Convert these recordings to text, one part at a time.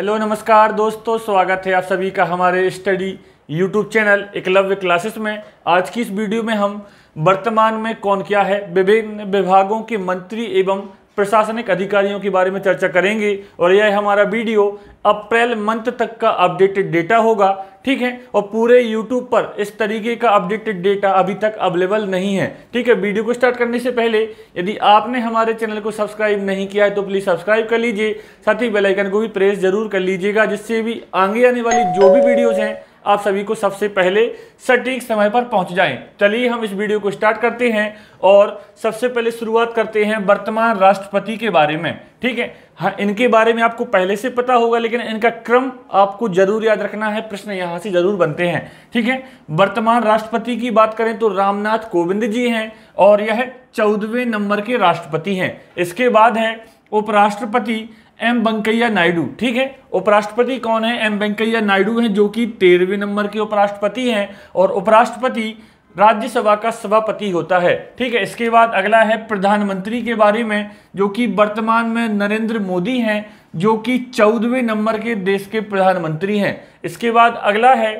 Hello नमस्कार दोस्तों स्वागत है आप सभी का हमारे study YouTube channel Eklavya classes में आज की इस वीडियो में हम वर्तमान में कौन क्या है विभिन्न विभागों के मंत्री एवं प्रशासनिक अधिकारियों के बारे में चर्चा करेंगे और यह हमारा वीडियो अप्रैल मंथ तक का अपडेटेड डेटा होगा ठीक है और पूरे यूट्यूब पर इस तरीके का अपडेटेड डेटा अभी तक अवेलेबल नहीं है ठीक है वीडियो को स्टार्ट करने से पहले यदि आपने हमारे चैनल को सब्सक्राइब नहीं किया है तो प्लीज़ सब्सक्राइब कर लीजिए साथ ही बेलाइकन को भी प्रेस जरूर कर लीजिएगा जिससे भी आगे आने वाली जो भी वीडियोज़ हैं आप सभी को सबसे पहले सटीक समय पर पहुंच जाएं। चलिए हम इस वीडियो को स्टार्ट करते हैं और सबसे पहले शुरुआत करते हैं वर्तमान राष्ट्रपति के बारे में ठीक है हाँ इनके बारे में आपको पहले से पता होगा लेकिन इनका क्रम आपको जरूर याद रखना है प्रश्न यहाँ से जरूर बनते हैं ठीक है वर्तमान राष्ट्रपति की बात करें तो रामनाथ कोविंद जी हैं और यह चौदहवें नंबर के राष्ट्रपति हैं इसके बाद है उपराष्ट्रपति एम वेंकैया नायडू ठीक है उपराष्ट्रपति कौन है एम वेंकैया नायडू हैं जो कि तेरहवें नंबर के उपराष्ट्रपति हैं और उपराष्ट्रपति राज्यसभा का सभापति होता है ठीक है इसके बाद अगला है प्रधानमंत्री के बारे में जो कि वर्तमान में नरेंद्र मोदी हैं जो कि चौदहवें नंबर के देश के प्रधानमंत्री हैं इसके बाद अगला है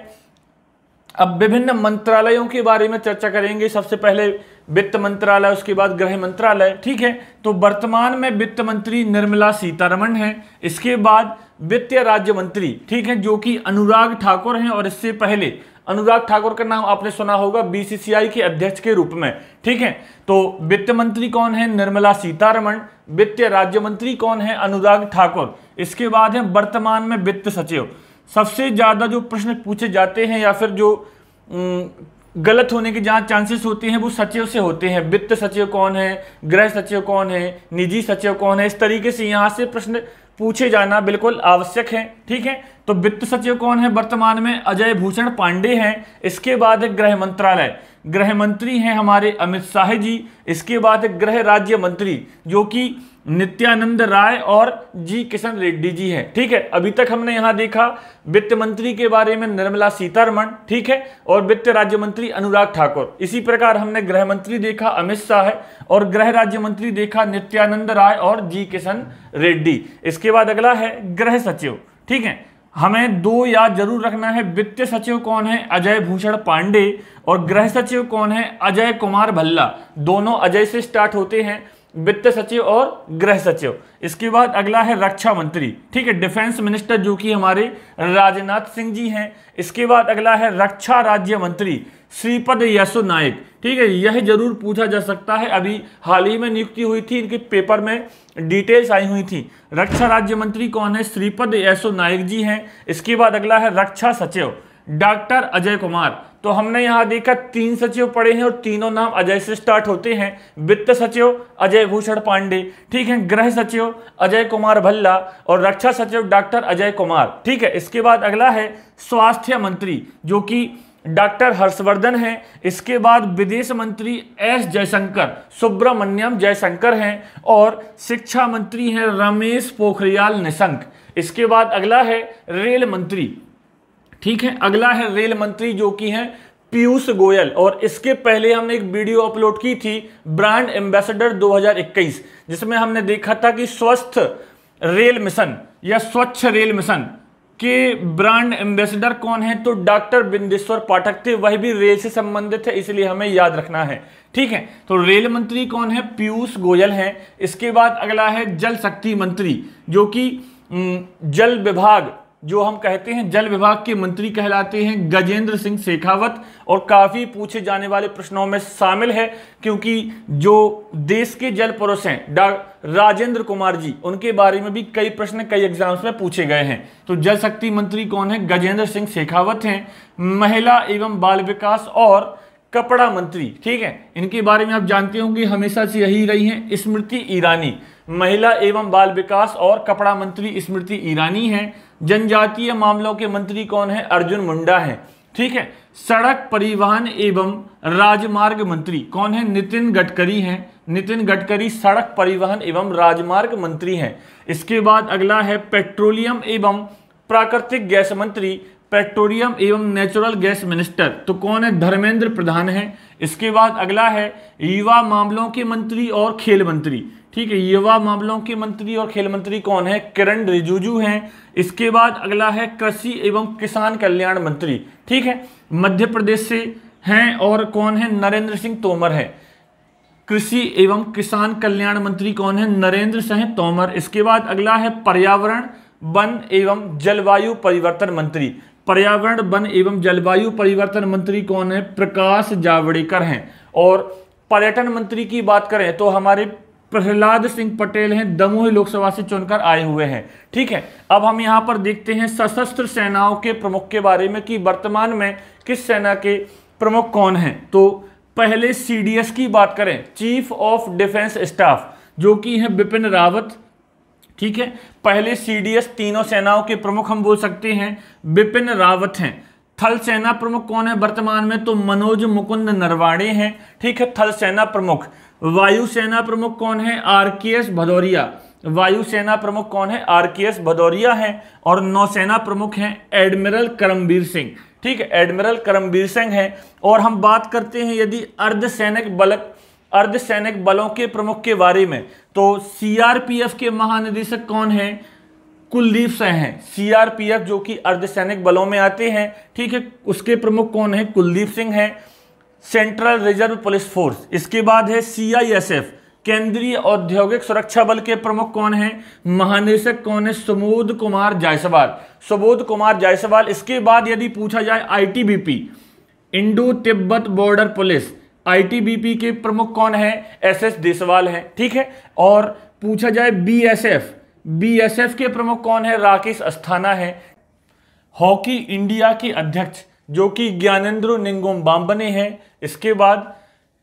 अब विभिन्न मंत्रालयों के बारे में चर्चा करेंगे सबसे पहले वित्त मंत्रालय उसके बाद गृह मंत्रालय ठीक है तो वर्तमान में वित्त मंत्री निर्मला सीतारमण हैं इसके बाद वित्तीय राज्य मंत्री ठीक है जो कि अनुराग ठाकुर हैं और इससे पहले अनुराग ठाकुर का नाम आपने सुना होगा बीसीसीआई के अध्यक्ष के रूप में ठीक है तो वित्त मंत्री कौन है निर्मला सीतारमण वित्तीय राज्य मंत्री कौन है अनुराग ठाकुर इसके बाद है वर्तमान में वित्त सचिव सबसे ज़्यादा जो प्रश्न पूछे जाते हैं या फिर जो गलत होने के जहाँ चांसेस होते हैं वो सचिव से होते हैं वित्त सचिव कौन है गृह सचिव कौन है निजी सचिव कौन है इस तरीके से यहाँ से प्रश्न पूछे जाना बिल्कुल आवश्यक है ठीक है तो वित्त सचिव कौन है वर्तमान में अजय भूषण पांडे हैं इसके बाद गृह मंत्रालय गृह मंत्री हैं हमारे अमित शाह जी इसके बाद गृह राज्य मंत्री जो कि नित्यानंद राय और जी किशन रेड्डी जी हैं ठीक है अभी तक हमने यहां देखा वित्त मंत्री के बारे में निर्मला सीतारमण ठीक है और वित्त राज्य मंत्री अनुराग ठाकुर इसी प्रकार हमने गृह मंत्री देखा अमित शाह है और गृह राज्य मंत्री देखा नित्यानंद राय और जी किशन रेड्डी इसके बाद अगला है गृह सचिव ठीक है हमें दो याद जरूर रखना है वित्त सचिव कौन है अजय भूषण पांडे और गृह सचिव कौन है अजय कुमार भल्ला दोनों अजय से स्टार्ट होते हैं वित्त सचिव और गृह सचिव इसके बाद अगला है रक्षा मंत्री ठीक है डिफेंस मिनिस्टर जो कि हमारे राजनाथ सिंह जी हैं इसके बाद अगला है रक्षा राज्य मंत्री श्रीपद यसो नायक ठीक है यह जरूर पूछा जा सकता है अभी हाल ही में नियुक्ति हुई थी इनके पेपर में डिटेल्स आई हुई थी रक्षा राज्य मंत्री कौन है श्रीपद यसो नायक जी हैं इसके बाद अगला है रक्षा सचिव डॉक्टर अजय कुमार तो हमने यहाँ देखा तीन सचिव पड़े हैं और तीनों नाम अजय से स्टार्ट होते हैं वित्त सचिव अजय भूषण पांडे ठीक है गृह सचिव अजय कुमार भल्ला और रक्षा सचिव डॉक्टर अजय कुमार ठीक है इसके बाद अगला है स्वास्थ्य मंत्री जो कि डॉक्टर हर्षवर्धन हैं इसके बाद विदेश मंत्री एस जयशंकर सुब्रमण्यम जयशंकर हैं और शिक्षा मंत्री हैं रमेश पोखरियाल निशंक इसके बाद अगला है रेल मंत्री ठीक है अगला है रेल मंत्री जो कि हैं पीयूष गोयल और इसके पहले हमने एक वीडियो अपलोड की थी ब्रांड एम्बेसडर 2021 जिसमें हमने देखा था कि स्वस्थ रेल मिशन या स्वच्छ रेल मिशन के ब्रांड एम्बेसडर कौन है तो डॉक्टर बिंदेश्वर पाठक थे वह भी रेल से संबंधित है इसलिए हमें याद रखना है ठीक है तो रेल मंत्री कौन है पीयूष गोयल हैं इसके बाद अगला है जल शक्ति मंत्री जो कि जल विभाग जो हम कहते हैं जल विभाग के मंत्री कहलाते हैं गजेंद्र सिंह शेखावत और काफ़ी पूछे जाने वाले प्रश्नों में शामिल है क्योंकि जो देश के जल पुरुष हैं डॉ राजेंद्र कुमार जी उनके बारे में भी कई प्रश्न कई एग्जाम्स में पूछे गए हैं तो जल शक्ति मंत्री कौन है गजेंद्र सिंह शेखावत हैं महिला एवं बाल विकास और कपड़ा मंत्री ठीक है इनके बारे में आप जानते होंगे हमेशा से यही रही हैं स्मृति ईरानी महिला एवं बाल विकास और कपड़ा मंत्री स्मृति ईरानी हैं जनजातीय मामलों के मंत्री कौन है अर्जुन मुंडा है ठीक है सड़क परिवहन एवं राजमार्ग मंत्री कौन है नितिन गडकरी हैं नितिन गडकरी सड़क परिवहन एवं राजमार्ग मंत्री हैं इसके बाद अगला है पेट्रोलियम एवं प्राकृतिक गैस मंत्री पेट्रोलियम एवं नेचुरल गैस मिनिस्टर तो कौन है धर्मेंद्र प्रधान है इसके बाद अगला है युवा मामलों के मंत्री और खेल मंत्री ठीक है युवा मामलों के मंत्री और खेल मंत्री कौन है किरण रिजिजू हैं इसके बाद अगला है कृषि एवं किसान कल्याण मंत्री ठीक है मध्य प्रदेश से हैं और कौन है नरेंद्र सिंह तोमर है कृषि एवं किसान कल्याण मंत्री कौन है नरेंद्र सिंह तोमर इसके बाद अगला है पर्यावरण वन एवं जलवायु परिवर्तन मंत्री पर्यावरण वन एवं जलवायु परिवर्तन मंत्री कौन है प्रकाश जावड़ेकर हैं और पर्यटन मंत्री की बात करें तो हमारे प्रहलाद सिंह पटेल हैं दमोह लोकसभा से चुनकर आए हुए हैं ठीक है अब हम यहाँ पर देखते हैं सशस्त्र सेनाओं के प्रमुख के बारे में कि वर्तमान में किस सेना के प्रमुख कौन हैं तो पहले सी की बात करें चीफ ऑफ डिफेंस स्टाफ जो कि हैं बिपिन रावत ठीक है पहले सी तीनों सेनाओं के प्रमुख हम बोल सकते हैं बिपिन रावत हैं थल सेना प्रमुख कौन है वर्तमान में तो मनोज मुकुंद नरवाड़े हैं ठीक है थल सेना प्रमुख वायुसेना प्रमुख कौन है आर के एस भदौरिया वायुसेना प्रमुख कौन है आर के एस भदौरिया है और नौसेना प्रमुख हैं एडमिरल करमबीर सिंह ठीक है एडमिरल करमबीर सिंह है और हम बात करते हैं यदि अर्धसैनिक बल अर्धसैनिक बलों के प्रमुख के बारे में तो सीआरपीएफ के महानिदेशक कौन है कुलदीप सह हैं सीआरपीएफ जो कि अर्धसैनिक बलों में आते हैं ठीक है उसके प्रमुख कौन है कुलदीप सिंह हैं सेंट्रल रिजर्व पुलिस फोर्स इसके बाद है सीआईएसएफ केंद्रीय औद्योगिक सुरक्षा बल के प्रमुख कौन हैं महानिदेशक कौन है सुबोध कुमार जायसवाल सुबोध कुमार जायसवाल इसके बाद यदि पूछा जाए ITBP Indo Tibet border police ITBP के प्रमुख कौन है एस एस देसवाल हैं ठीक है और पूछा जाए बीएसएफ बीएसएफ के प्रमुख कौन है राकेश अस्थाना है हॉकी इंडिया के अध्यक्ष जो कि ज्ञानेंद्रो निंगोम बाम्बने हैं इसके बाद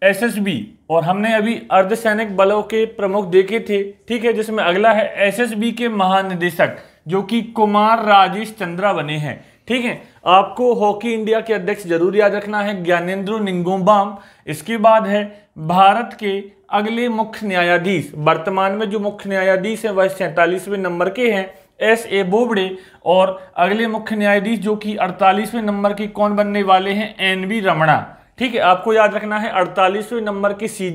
एसएसबी और हमने अभी अर्धसैनिक बलों के प्रमुख देखे थे ठीक है जिसमें अगला है एसएसबी के महानिदेशक जो कि कुमार राजेश चंद्रा बने हैं ठीक है आपको हॉकी इंडिया के अध्यक्ष जरूर याद रखना है ज्ञानेन्द्र निंगोबाम इसके बाद है भारत के अगले मुख्य न्यायाधीश वर्तमान में जो मुख्य न्यायाधीश हैं वह सैंतालीसवें नंबर के हैं एस ए बोबड़े और अगले मुख्य न्यायाधीश जो कि अड़तालीसवें नंबर के कौन बनने वाले हैं एन वी रमणा ठीक है आपको याद रखना है अड़तालीसवें नंबर के सी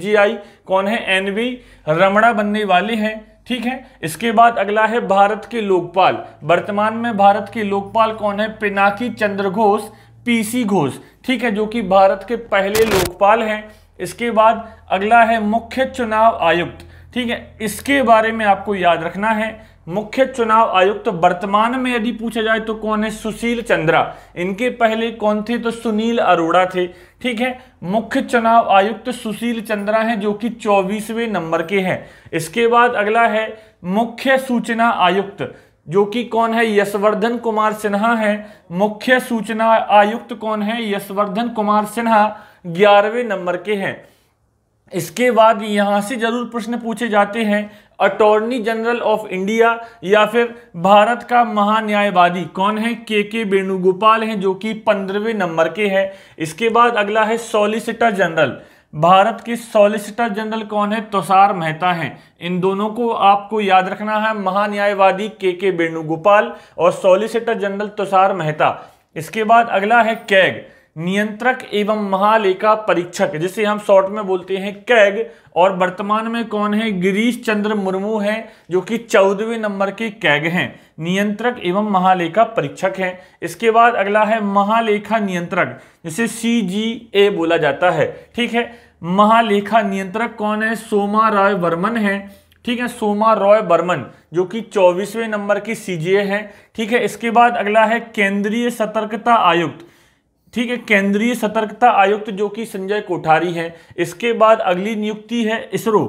कौन है एन वी रमणा बनने वाले हैं ठीक है इसके बाद अगला है भारत के लोकपाल वर्तमान में भारत के लोकपाल कौन है पिनाकी चंद्र घोष पीसी घोष ठीक है जो कि भारत के पहले लोकपाल हैं इसके बाद अगला है मुख्य चुनाव आयुक्त ठीक है इसके बारे में आपको याद रखना है मुख्य चुनाव आयुक्त तो वर्तमान में यदि पूछा जाए तो कौन है सुशील चंद्रा इनके पहले कौन थे तो सुनील अरोड़ा थे ठीक है मुख्य चुनाव आयुक्त तो सुशील चंद्रा हैं जो कि चौबीसवें नंबर के हैं इसके बाद अगला है मुख्य सूचना आयुक्त जो कि कौन है यशवर्धन कुमार सिन्हा है मुख्य सूचना आयुक्त कौन है यशवर्धन कुमार सिन्हा ग्यारहवें नंबर के हैं इसके बाद यहां से जरूर प्रश्न पूछे जाते हैं अटॉर्नी जनरल ऑफ इंडिया या फिर भारत का महान्यायवादी कौन है के के वेणुगोपाल हैं जो कि पंद्रहवें नंबर के है इसके बाद अगला है सॉलिसिटर जनरल भारत के सॉलिसिटर जनरल कौन है तुषार मेहता हैं इन दोनों को आपको याद रखना है महान्यायवादी के के वेणुगोपाल और सॉलिसिटर जनरल तुषार मेहता इसके बाद अगला है कैग नियंत्रक एवं महालेखा परीक्षक जिसे हम शॉर्ट में बोलते हैं कैग और वर्तमान में कौन है गिरीश चंद्र मुर्मू है जो कि चौदहवें नंबर के कैग हैं नियंत्रक एवं महालेखा परीक्षक हैं इसके बाद अगला है महालेखा नियंत्रक जिसे सी जी ए बोला जाता है ठीक है महालेखा नियंत्रक कौन है सोमा राय वर्मन है ठीक है सोमा रॉय बर्मन जो कि चौबीसवें नंबर की सीजीए है ठीक है इसके बाद अगला है केंद्रीय सतर्कता आयुक्त ठीक है केंद्रीय सतर्कता आयुक्त जो कि संजय कोठारी हैं इसके बाद अगली नियुक्ति है इसरो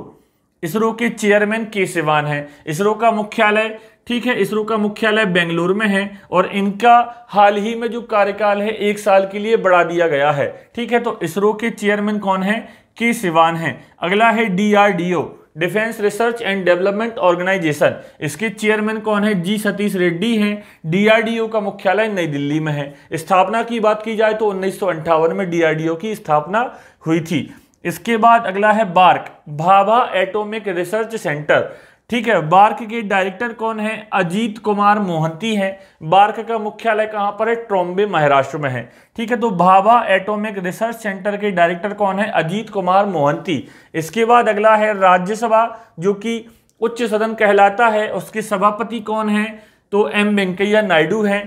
इसरो के चेयरमैन के सिवान है इसरो का मुख्यालय ठीक है इसरो का मुख्यालय बेंगलुरु में है और इनका हाल ही में जो कार्यकाल है एक साल के लिए बढ़ा दिया गया है ठीक है तो इसरो के चेयरमैन कौन है के सिवान है अगला है DRDO defence research and development organisation इसके चेयरमैन कौन है जी सतीश रेड्डी हैं डीआरडीओ का मुख्यालय नई दिल्ली में है स्थापना की बात की जाए तो उन्नीस में डीआरडीओ की स्थापना हुई थी इसके बाद अगला है BARC Bhabha atomic research centre ठीक है बार्क के डायरेक्टर कौन है अजीत कुमार मोहंती है बार्क का मुख्यालय कहां पर है ट्रॉम्बे महाराष्ट्र में है ठीक है तो भाभा एटॉमिक रिसर्च सेंटर के डायरेक्टर कौन है अजीत कुमार मोहंती इसके बाद अगला है राज्यसभा जो कि उच्च सदन कहलाता है उसके सभापति कौन है तो एम वेंकैया नायडू हैं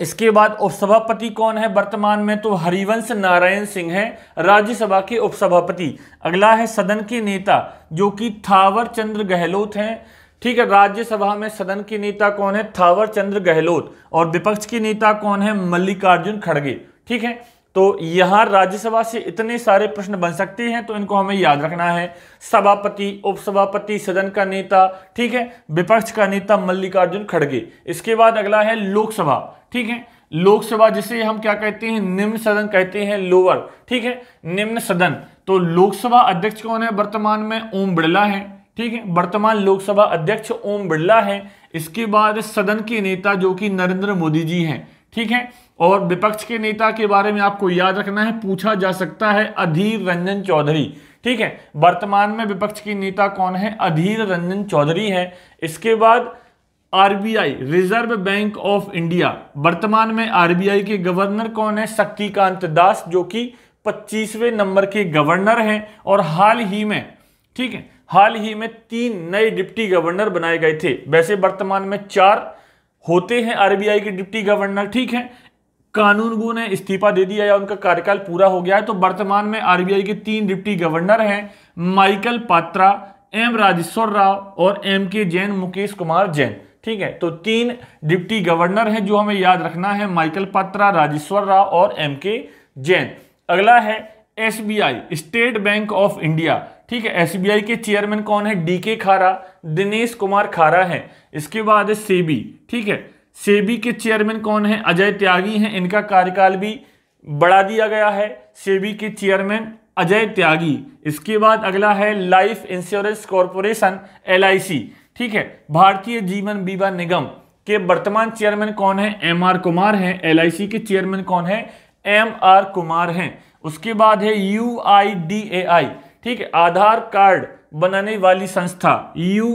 इसके बाद उपसभापति कौन है वर्तमान में तो हरिवंश नारायण सिंह है राज्यसभा के उपसभापति अगला है सदन के नेता जो कि थावर चंद्र गहलोत हैं ठीक है राज्यसभा में सदन के नेता कौन है थावर चंद्र गहलोत और विपक्ष के नेता कौन है मल्लिकार्जुन खड़गे ठीक है तो यहां राज्यसभा से इतने सारे प्रश्न बन सकते हैं तो इनको हमें याद रखना है सभापति उपसभापति सदन का नेता ठीक है विपक्ष का नेता मल्लिकार्जुन खड़गे इसके बाद अगला है लोकसभा ठीक है लोकसभा जिसे हम क्या कहते हैं निम्न सदन कहते हैं लोअर ठीक है निम्न सदन तो लोकसभा अध्यक्ष कौन है वर्तमान में ओम बिड़ला है ठीक है वर्तमान लोकसभा अध्यक्ष ओम बिरला है इसके बाद सदन के नेता जो कि नरेंद्र मोदी जी हैं ठीक है और विपक्ष के नेता के बारे में आपको याद रखना है पूछा जा सकता है अधीर रंजन चौधरी ठीक है वर्तमान में विपक्ष के नेता कौन है अधीर रंजन चौधरी है इसके बाद RBI reserve bank of India वर्तमान में आरबीआई के गवर्नर कौन है शक्तिकांत दास जो कि 25वें नंबर के गवर्नर हैं और हाल ही में ठीक है हाल ही में तीन नए डिप्टी गवर्नर बनाए गए थे वैसे वर्तमान में चार होते हैं आरबीआई के डिप्टी गवर्नर ठीक है कानून कानूनगो ने इस्तीफा दे दिया या उनका कार्यकाल पूरा हो गया है तो वर्तमान में आरबीआई के तीन डिप्टी गवर्नर हैं माइकल पात्रा एम राजेश्वर राव और एम के जैन मुकेश कुमार जैन ठीक है तो तीन डिप्टी गवर्नर हैं जो हमें याद रखना है माइकल पात्रा राजेश्वर राव और एम के जैन अगला है S state bank of India ठीक है एसबीआई के चेयरमैन कौन है डीके खारा दिनेश कुमार खारा है इसके बाद है सेबी ठीक है सेबी के चेयरमैन कौन है अजय त्यागी हैं इनका कार्यकाल भी बढ़ा दिया गया है सेबी के चेयरमैन अजय त्यागी इसके बाद अगला है लाइफ इंश्योरेंस कॉरपोरेशन एल ठीक है भारतीय जीवन बीमा निगम के वर्तमान चेयरमैन कौन है एम आर कुमार हैं एल के चेयरमैन कौन है एम आर कुमार हैं उसके बाद है यू आई डी ए आई ठीक है आधार कार्ड बनाने वाली संस्था यू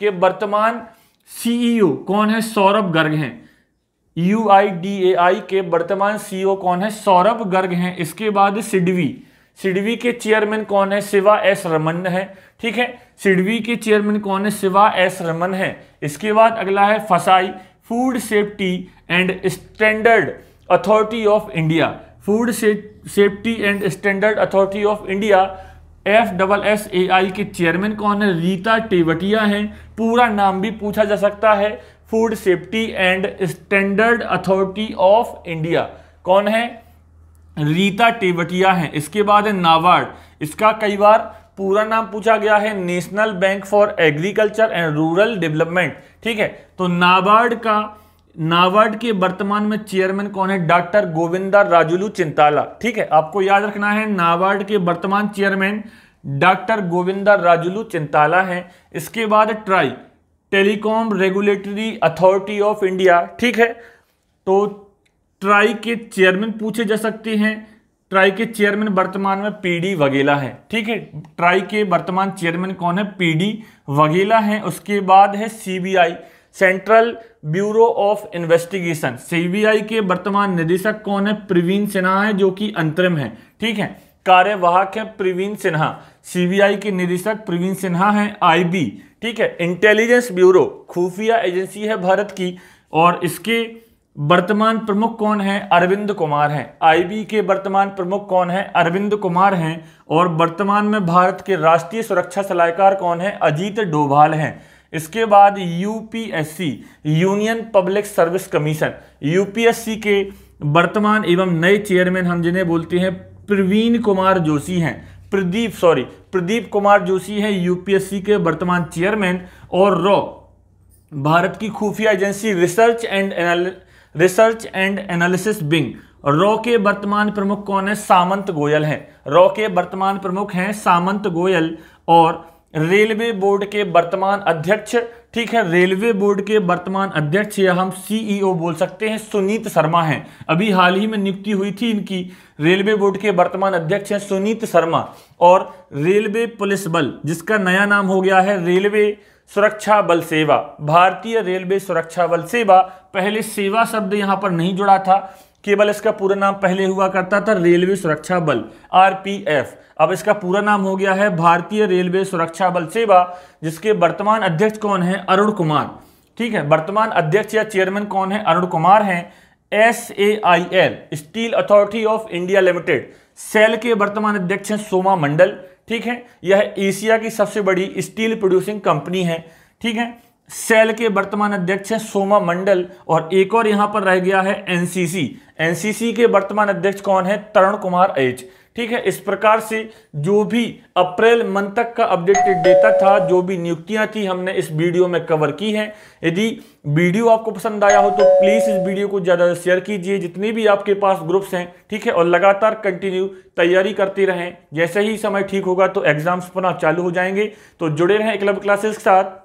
के वर्तमान सीईओ e कौन है सौरभ गर्ग हैं यू के वर्तमान सीईओ e कौन है सौरभ गर्ग हैं इसके बाद सिडवी सिडवी के चेयरमैन कौन है शिवा एस रमन है ठीक है सिडवी के चेयरमैन कौन है शिवा एस रमन है इसके बाद अगला है FSSAI food safety and standard authority of India food safety and standard authority of India F double S A I के चेयरमैन कौन है रीता टेवटिया हैं पूरा नाम भी पूछा जा सकता है food safety and standard authority of India कौन है रीता टेवटिया हैं इसके बाद है नाबार्ड इसका कई बार पूरा नाम पूछा गया है national bank for agriculture and rural development ठीक है तो नाबार्ड का नाबार्ड के वर्तमान में चेयरमैन कौन है डॉक्टर गोविंदा राजुलू चिंताला ठीक है आपको याद रखना है नाबार्ड के वर्तमान चेयरमैन डॉक्टर गोविंदा राजुलू चिंताला है इसके बाद TRAI telecom regulatory authority of India ठीक है तो ट्राई के चेयरमैन पूछे जा सकते हैं ट्राई के चेयरमैन वर्तमान में पीडी वगेला है ठीक है ट्राई के वर्तमान चेयरमैन कौन है पीडी वगेला है उसके बाद है CBI central bureau of investigation CBI के वर्तमान निदेशक कौन है प्रवीण सिन्हा है जो कि अंतरिम है ठीक है कार्यवाहक है प्रवीण सिन्हा सीबीआई के निदेशक प्रवीण सिन्हा है आईबी ठीक है इंटेलिजेंस ब्यूरो खुफिया एजेंसी है भारत की और इसके वर्तमान प्रमुख कौन है अरविंद कुमार हैं आईबी के वर्तमान प्रमुख कौन है अरविंद कुमार हैं और वर्तमान में भारत के राष्ट्रीय सुरक्षा सलाहकार कौन है अजीत डोभाल हैं इसके बाद UPSC union public service commission UPSC के वर्तमान एवं नए चेयरमैन हम जिन्हें बोलते हैं प्रवीण कुमार जोशी हैं प्रदीप सॉरी प्रदीप कुमार जोशी हैं यूपीएससी के वर्तमान चेयरमैन और रॉ भारत की खुफिया agency research and research and analysis wing रॉ के वर्तमान प्रमुख कौन है सामंत गोयल हैं रॉ के वर्तमान प्रमुख हैं सामंत गोयल और रेलवे बोर्ड के वर्तमान अध्यक्ष ठीक है रेलवे बोर्ड के वर्तमान अध्यक्ष या हम सीईओ e बोल सकते हैं सुनीत शर्मा हैं अभी हाल ही में नियुक्ति हुई थी इनकी रेलवे बोर्ड के वर्तमान अध्यक्ष हैं सुनीत शर्मा और रेलवे पुलिस बल जिसका नया नाम हो गया है रेलवे सुरक्षा बल सेवा भारतीय रेलवे सुरक्षा बल सेवा पहले सेवा शब्द यहाँ पर नहीं जुड़ा था केवल इसका पूरा नाम पहले हुआ करता था रेलवे सुरक्षा बल आरपीएफ अब इसका पूरा नाम हो गया है भारतीय रेलवे सुरक्षा बल सेवा जिसके वर्तमान अध्यक्ष कौन है अरुण कुमार ठीक है वर्तमान अध्यक्ष या चेयरमैन कौन है अरुण कुमार हैं S A I L steel authority of India limited SAIL के वर्तमान अध्यक्ष हैं सोमा मंडल ठीक है यह एशिया की सबसे बड़ी स्टील प्रोड्यूसिंग कंपनी है ठीक है सेल के वर्तमान अध्यक्ष हैं सोमा मंडल और एक और यहाँ पर रह गया है एनसीसी एनसीसी के वर्तमान अध्यक्ष कौन है तरुण कुमार एच ठीक है इस प्रकार से जो भी अप्रैल मंथ तक का अपडेटेड डेटा था जो भी नियुक्तियां थी हमने इस वीडियो में कवर की हैं यदि वीडियो आपको पसंद आया हो तो प्लीज़ इस वीडियो को ज़्यादा से शेयर कीजिए जितने भी आपके पास ग्रुप्स हैं ठीक है और लगातार कंटिन्यू तैयारी करते रहें जैसे ही समय ठीक होगा तो एग्जाम्स पुनः चालू हो जाएंगे तो जुड़े रहें क्लब क्लासेस के साथ